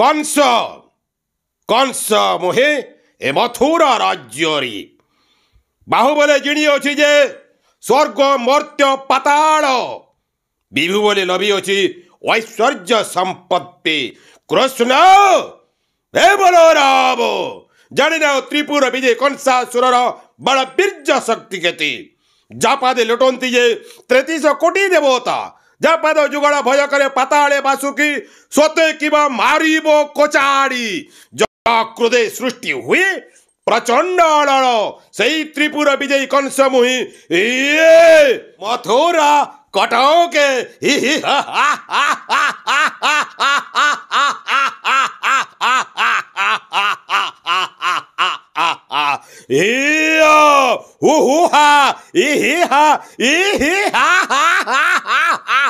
কংস কংস মুহে এ মথুরা রাজ্যরে বাহুবলে জিণিଅଛି ଯେ ସ୍ୱର୍ଗ ମର୍ତ୍ତ୍ୟ ପାତାଳ ବିଭୁ ବୋଲି ଲଭିଅଛି ଐଶ୍ୱର୍ଯ୍ୟ ସମ୍ପତ୍ତି କୃଷ୍ଣ ହେ ବୋଲ ରାମ ଜାଣିନାଅ ତ୍ରିପୁର ବିଜେ କଂସାସୁରର ବଳ ବୀର୍ଯ୍ୟ ଶକ୍ତି କେତେ ଜାପାଦେ ଲୁଟନ୍ତି ଯେ ତେତିଶ କୋଟି ଦେବତା ಜಾಪದ ಜುಗಳ ಭಯ ಕರೆ ಪತಾಳೆ ಬಾಸುಕಿ ಸ್ವತೆ ಕಿವ ಮಾರಿಬೋ ಕೊಚಾಡಿ ಜಕೃದೆ ಸೃಷ್ಟಿ ಹುಯಿ प्रचंड अड़ल से त्रिपुर विजयी कंस मुहि मथुरा कटाओ के ही ही हा हा हा हा हा हा हा हा हा हा हा हा हा हा हा हा हा কৃষ্ণ এ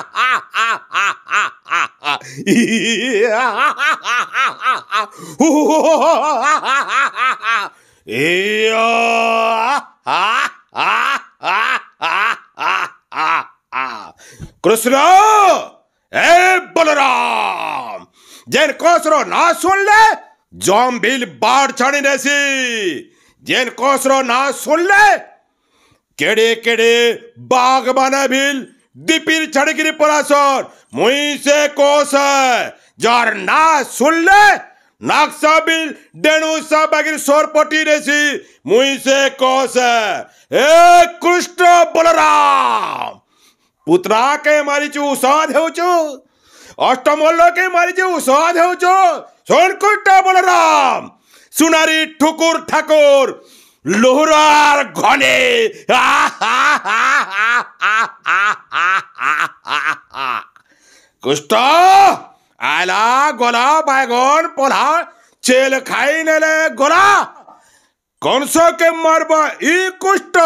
বলরাম যেন কসর না শুনলে জম্বিল বাড় ছাড়ি নেছি যেন কসর না শুনলে কেড়ে কেড়ে বাঘ বানাবিল দীপির ছাড়িগিরি পরাশর মুই সে কোষ যার না শুনলে নাকসা বিল ডেণুসা বাগির সরপটি রেছি মুই সে কোষ এ কৃষ্ণ বলরাম পুত্রাকে মারিছু উষাদ হেউছু অষ্টমল্লকে মারিছু উষাদ হেউছু সোনকুট বলরাম সুনারি ঠুকুর ঠাকুর লোহরার ঘনে আ হা হা হা হা হা কুষ্ঠ আয়লা গলা বাইগন পোলা চেল খাই নেলে গলা কনসকে মারব ই কুষ্ট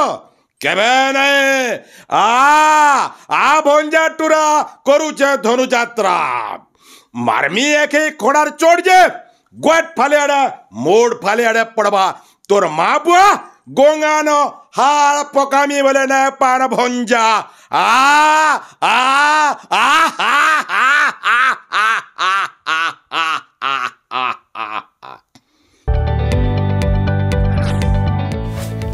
কেবে নে আ আ ভঞ্জা টুরা করুছে ধনুযাত্রা মারমি একে খোড়ার চোট যে গোট ফালে আড়ে মোড় ফালে আড়ে পড়বা তোর মা বুয়া গঙ্গান হাড় পকামি বলে না পান ভঞ্জা আ আ আ হা